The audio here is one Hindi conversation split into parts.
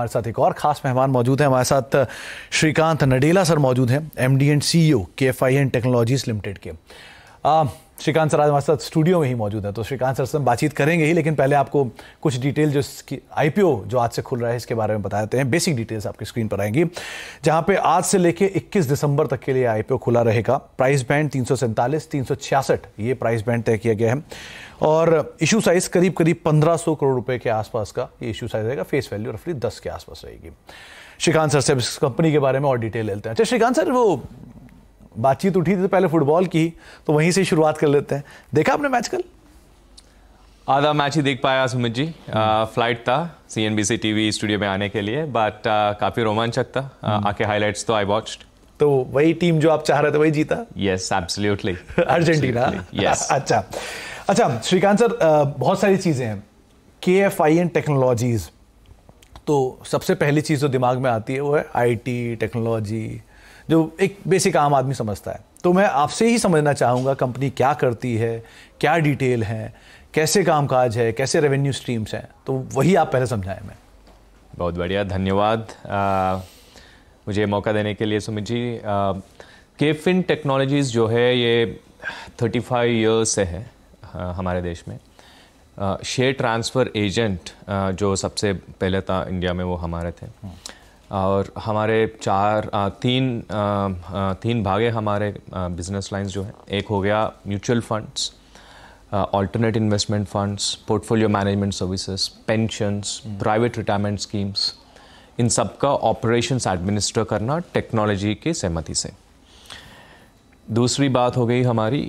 हमारे साथ एक और खास मेहमान मौजूद हैं हमारे साथ श्रीकांत नडेला सर मौजूद हैं MD and CEO KFin technologies limited के श्रीकांत सर आज हमारे साथ स्टूडियो में ही मौजूद है तो श्रीकांत सर से हम बातचीत करेंगे ही लेकिन पहले आपको कुछ डिटेल जो आईपीओ जो आज से खुल रहा है इसके बारे में बता देते हैं बेसिक डिटेल्स आपकी स्क्रीन पर आएंगी जहां पे आज से लेके 21 दिसंबर तक के लिए आईपीओ खुला रहेगा प्राइस बैंड तीन सौ ये प्राइस बैंड तय किया गया है और इशू साइज़ करीब करीब पंद्रह करोड़ रुपए के आसपास का ये इशू साइज़ रहेगा फेस वैल्यू रफली दस के आसपास रहेगी श्रीकांत सर से कंपनी के बारे में और डिटेल लेते हैं अच्छा श्रीकांत सर वो बातचीत उठी थी तो पहले फुटबॉल की तो वहीं से शुरुआत कर लेते हैं देखा आपने मैच कल आधा मैच ही देख पाया सुमित जी हम्म। आ, फ्लाइट था C N B C T V studio में आने के लिए बट काफ़ी रोमांचक था हम्म। आके हाईलाइट्स तो आई वॉच तो वही टीम जो आप चाह रहे थे वही जीता यस एब्सोल्युटली अर्जेंटीना यस अच्छा अच्छा श्रीकांत सर बहुत सारी चीज़ें हैं के एफ आई एन टेक्नोलॉजीज़ तो सबसे पहली चीज़ जो दिमाग में आती है वो है आई टी टेक्नोलॉजी जो एक बेसिक आम आदमी समझता है तो मैं आपसे ही समझना चाहूँगा कंपनी क्या करती है क्या डिटेल है कैसे काम काज है कैसे रेवेन्यू स्ट्रीम्स हैं तो वही आप पहले समझाएं मैं बहुत बढ़िया धन्यवाद आ, मुझे मौका देने के लिए सुमित जी केफिन टेक्नोलॉजीज़ जो है ये 35 ईयर्स से है आ, हमारे देश में शेयर ट्रांसफ़र एजेंट जो सबसे पहले था इंडिया में वो हमारे थे हम्म। और हमारे चार तीन तीन भागे हमारे बिजनेस लाइंस जो हैं एक हो गया mutual funds alternate investment funds portfolio management services pensions private retirement schemes इन सब का ऑपरेशंस एडमिनिस्टर करना टेक्नोलॉजी के सहमति से दूसरी बात हो गई हमारी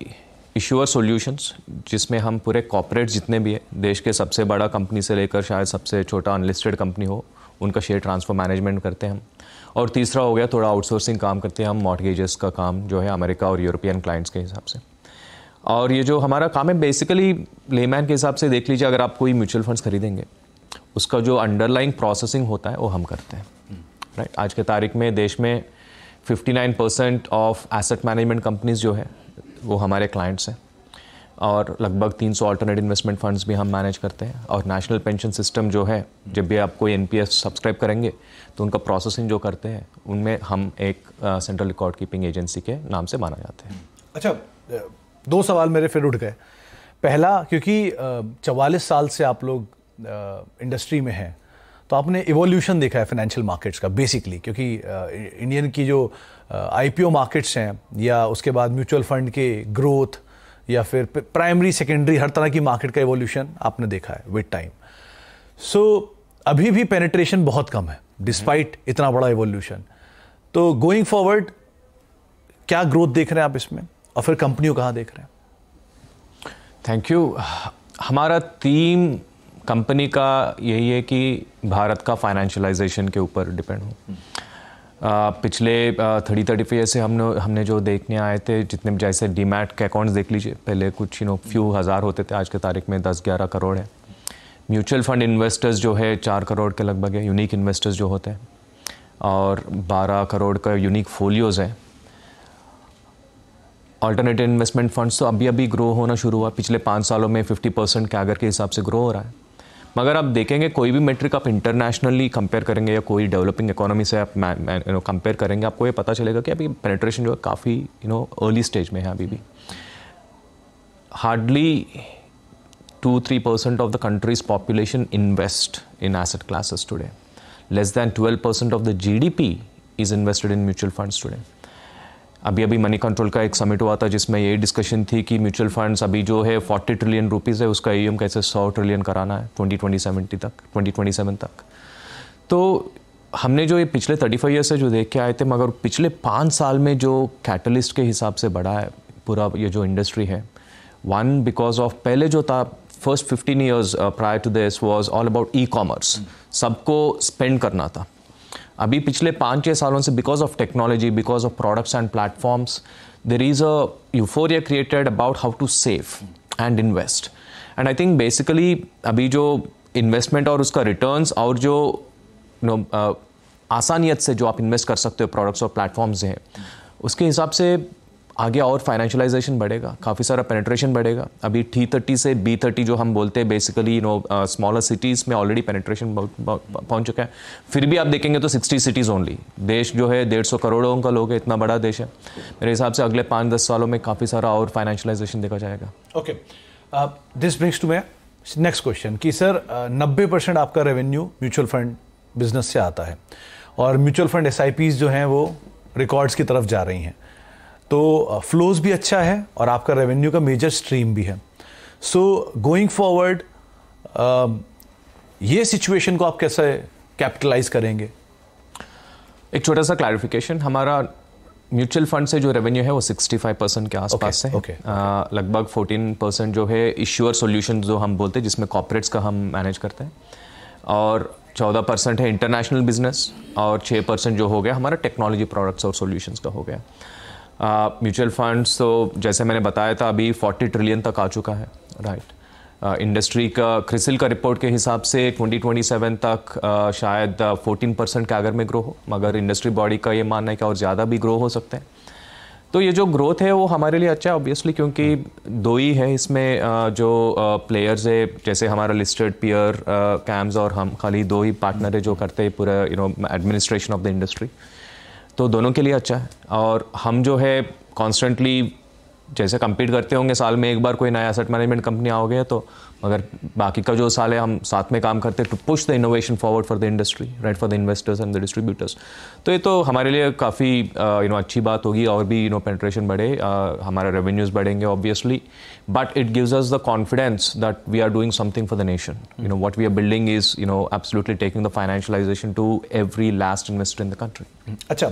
इशूअर सॉल्यूशंस जिसमें हम पूरे कॉपरेट जितने भी हैं देश के सबसे बड़ा कंपनी से लेकर शायद सबसे छोटा अनलिस्टेड कंपनी हो उनका शेयर ट्रांसफ़र मैनेजमेंट करते हैं हम और तीसरा हो गया थोड़ा आउटसोर्सिंग काम करते हैं हम मॉडगेजेस का काम जो है अमेरिका और यूरोपियन क्लाइंट्स के हिसाब से और ये जो हमारा काम है बेसिकली लेमैन के हिसाब से देख लीजिए अगर आप कोई म्यूचुअल फंड्स खरीदेंगे उसका जो अंडरलाइंग प्रोसेसिंग होता है वो हम करते हैं राइट right? आज के तारीख में देश में 59 percent of asset management companies जो है वो हमारे क्लाइंट्स हैं और लगभग 300 अल्टरनेट इन्वेस्टमेंट फंड्स भी हम मैनेज करते हैं और नेशनल पेंशन सिस्टम जो है जब भी आप कोई एन सब्सक्राइब करेंगे तो उनका प्रोसेसिंग जो करते हैं उनमें हम एक सेंट्रल रिकॉर्ड कीपिंग एजेंसी के नाम से माना जाते हैं अच्छा दो सवाल मेरे फिर उठ गए पहला क्योंकि चवालीस साल से आप लोग इंडस्ट्री में हैं तो आपने इवोल्यूशन देखा है फाइनेंशियल मार्केट्स का बेसिकली क्योंकि इंडियन की जो आईपीओ मार्केट्स हैं या उसके बाद म्यूचुअल फंड के ग्रोथ या फिर प्राइमरी सेकेंडरी हर तरह की मार्केट का एवोल्यूशन आपने देखा है विद टाइम सो अभी भी पेनिट्रेशन बहुत कम है डिस्पाइट हम्म। इतना बड़ा एवोल्यूशन तो गोइंग फॉरवर्ड क्या ग्रोथ देख रहे हैं आप इसमें और फिर कंपनियों कहाँ देख रहे हैं थैंक यू हमारा थीम कंपनी का यही है कि भारत का फाइनेंशियलाइजेशन के ऊपर डिपेंड हो हम्म। पिछले थर्टी थर्टी फाइव से हमने हमने जो देखने आए थे जितने भी जैसे डीमैट के अकाउंट्स देख लीजिए पहले कुछ यू नो फ्यू हज़ार होते थे आज के तारीख में दस ग्यारह करोड़ है म्यूचुअल फंड इन्वेस्टर्स जो है चार करोड़ के लगभग है यूनिक इन्वेस्टर्स जो होते हैं और बारह करोड़ का यूनिक फोलियोज़ हैं ऑल्टरनेटिव इन्वेस्टमेंट फंड्स तो अभी अभी ग्रो होना शुरू हुआ पिछले पाँच सालों में फिफ्टी परसेंट कैगर के हिसाब से ग्रो हो रहा है मगर आप देखेंगे कोई भी मेट्रिक आप इंटरनेशनली कंपेयर करेंगे या कोई डेवलपिंग इकोनॉमी से आप यू नो कंपेयर करेंगे आपको ये पता चलेगा कि अभी पेनेट्रेशन जो है काफ़ी यू नो अर्ली स्टेज में है अभी भी hardly two three percent of the country's population invest in asset classes today less than twelve percent of the G D P is invested in mutual funds today अभी अभी मनी कंट्रोल का एक समिट हुआ था जिसमें ये डिस्कशन थी कि म्यूचुअल फंड्स अभी जो है फोर्टी ट्रिलियन रुपीज़ है उसका ई कैसे सौ ट्रिलियन कराना है ट्वेंटी ट्वेंटी सेवेंटी तक ट्वेंटी ट्वेंटी सेवन तक तो हमने जो ये पिछले थर्टी फाइव ईयर्स से जो देख के आए थे मगर पिछले पाँच साल में जो कैटलिस्ट के हिसाब से बढ़ा है पूरा ये जो इंडस्ट्री है वन बिकॉज ऑफ पहले जो था first fifteen years prior to this was all about e commerce सबको स्पेंड करना था अभी पिछले पाँच छः सालों से because of technology because of products and platforms there is a euphoria created about how to save and invest and I think basically अभी जो इन्वेस्टमेंट और उसका रिटर्न और जो नो आसानियत से जो आप इन्वेस्ट कर सकते हो प्रोडक्ट्स और प्लेटफॉर्म्स हैं उसके हिसाब से आगे और फाइनेंशियलाइजेशन बढ़ेगा काफ़ी सारा पेनिट्रेशन बढ़ेगा अभी टी थर्टी से बी थर्टी जो हम बोलते हैं बेसिकली नो स्मॉलर सिटीज़ में ऑलरेडी पेनेट्रेशन पहुंच चुका है फिर भी आप देखेंगे तो सिक्सटी सिटीज़ ओनली देश जो है डेढ़ सौ करोड़ों का लोग है इतना बड़ा देश है मेरे हिसाब से अगले पाँच दस सालों में काफ़ी सारा और फाइनेंशलाइजेशन देखा जाएगा okay this brings to me next question कि सर uh, नब्बे परसेंट आपका रेवेन्यू म्यूचुअल फंड बिजनेस से आता है और म्यूचुअल फंड एस जो हैं वो रिकॉर्ड्स की तरफ जा रही हैं तो फ्लोज भी अच्छा है और आपका रेवेन्यू का मेजर स्ट्रीम भी है सो गोइंग फॉरवर्ड ये सिचुएशन को आप कैसे कैपिटलाइज करेंगे एक छोटा सा क्लैरिफिकेशन हमारा म्यूचुअल फंड से जो रेवेन्यू है वो 65 परसेंट के आसपास okay, है okay, okay. लगभग 14 परसेंट जो है इश्योर सॉल्यूशन जो हम बोलते हैं जिसमें कॉपरेट्स का हम मैनेज करते हैं और 14 परसेंट है इंटरनेशनल बिजनेस और 6 परसेंट जो हो गया हमारा टेक्नोलॉजी प्रोडक्ट्स और सॉल्यूशंस का हो गया म्यूचुअल फंड्स तो जैसे मैंने बताया था अभी 40 ट्रिलियन तक आ चुका है राइट इंडस्ट्री का क्रिसिल का रिपोर्ट के हिसाब से 2027 तक शायद फोर्टीन परसेंट का आगर में ग्रो हो मगर इंडस्ट्री बॉडी का ये मानना है कि और ज़्यादा भी ग्रो हो सकते हैं तो ये जो ग्रोथ है वो हमारे लिए अच्छा है ऑब्वियसली क्योंकि दो ही है इसमें जो प्लेयर्स है जैसे हमारा लिस्टेड पियर कैम्स और हम खाली दो ही पार्टनर है जो करते हैं पूरा you know administration of the industry तो दोनों के लिए अच्छा है और हम जो है कॉन्स्टेंटली जैसे कम्पीट करते होंगे साल में एक बार कोई नया एसेट मैनेजमेंट कंपनी आओगे तो मगर बाकी का जो साल है हम साथ में काम करते हैं to push the innovation forward for the industry right for the investors and the distributors तो ये तो हमारे लिए काफ़ी यू नो अच्छी बात होगी और भी यू नो पेंट्रेशन बढ़े हमारे रेवेन्यूज़ बढ़ेंगे obviously but it gives us the confidence that we are doing something for the nation you know what we are building is you know absolutely taking the financialisation to every last investor in the country अच्छा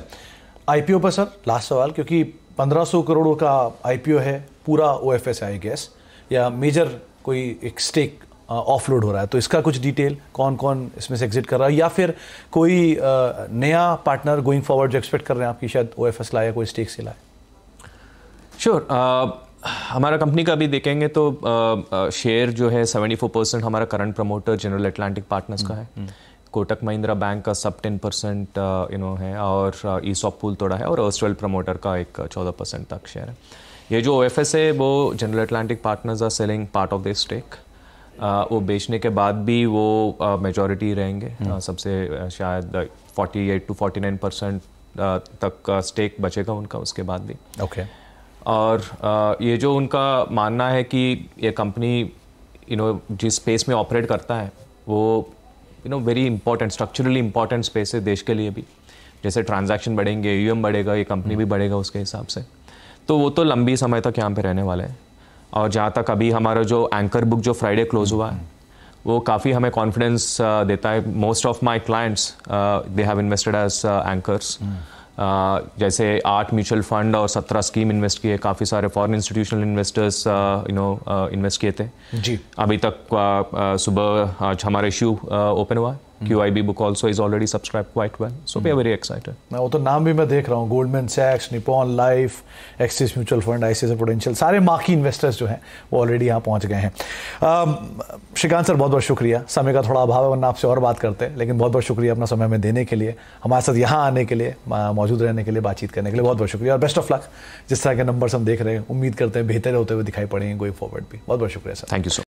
आई पर सर लास्ट सवाल क्योंकि 1500 करोड़ का आईपीओ है पूरा O F S I guess या मेजर कोई एक स्टेक ऑफ लोड हो रहा है तो इसका कुछ डिटेल कौन कौन इसमें से एग्जिट कर रहा है या फिर कोई uh, नया पार्टनर गोइंग फॉरवर्ड जो एक्सपेक्ट कर रहे हैं आपकी शायद ओ एफ एस लाए कोई स्टेक से लाए श्योर sure, uh, हमारा कंपनी का भी देखेंगे तो शेयर uh, जो है 74 परसेंट हमारा current promoter General Atlantic partners का हम्म, है हम्म। कोटक महिंद्रा बैंक का सब ten percent you uh, no है और ई सॉप पुल तोड़ा है और अर्सवेल प्रमोटर का एक चौदह परसेंट तक शेयर है ये जो ओ एफ एस है वो General Atlantic partners are selling part of the stake वो बेचने के बाद भी वो uh, रहेंगे हम्म। uh, सबसे uh, शायद forty eight to nine percent तक स्टेक बचेगा उनका उसके बाद भी ओके okay. और uh, ये जो उनका मानना है कि ये कंपनी यू नो जिस स्पेस में ऑपरेट करता है वो you know very important structurally important space है देश के लिए भी जैसे ट्रांजेक्शन बढ़ेंगे यू e बढ़ेगा ये कंपनी भी बढ़ेगा उसके हिसाब से तो वो तो लंबी समय तक यहाँ पे रहने वाला है और जहाँ तक अभी हमारा जो एंकर बुक जो फ्राइडे क्लोज हुआ है वो काफ़ी हमें कॉन्फिडेंस uh, देता है most of my clients they have invested as anchors जैसे आठ म्यूचुअल फंड और सत्रह स्कीम इन्वेस्ट किए काफ़ी सारे foreign institutional investors you know invest किए थे जी अभी तक सुबह आज हमारा इश्यू ओपन हुआ Q book also is already subscribe quite well so we are very excited वो तो नाम भी मैं देख रहा हूँ गोल्डमैन सैक्स Nippon Life Axis mutual fund ICI potential सारे मार्की इन्वेस्टर्स जो हैं वो ऑलरेडी यहाँ पहुँच गए हैं um, श्रीकांत सर बहुत बहुत शुक्रिया समय का थोड़ा अभाव है वरना आपसे और बात करते हैं लेकिन बहुत बहुत शुक्रिया अपना समय हमें देने के लिए हमारे साथ यहाँ आने के लिए मौजूद रहने के लिए बातचीत करने के लिए बहुत बहुत शुक्रिया और बेस्ट ऑफ लक जिस तरह के नंबर हम देख रहे हैं उम्मीद करते हैं बेहतर होते हुए दिखाई पड़ेंगे गोइंग फॉरवर्ड भी बहुत बहुत शुक्रिया सर थैंक यू सो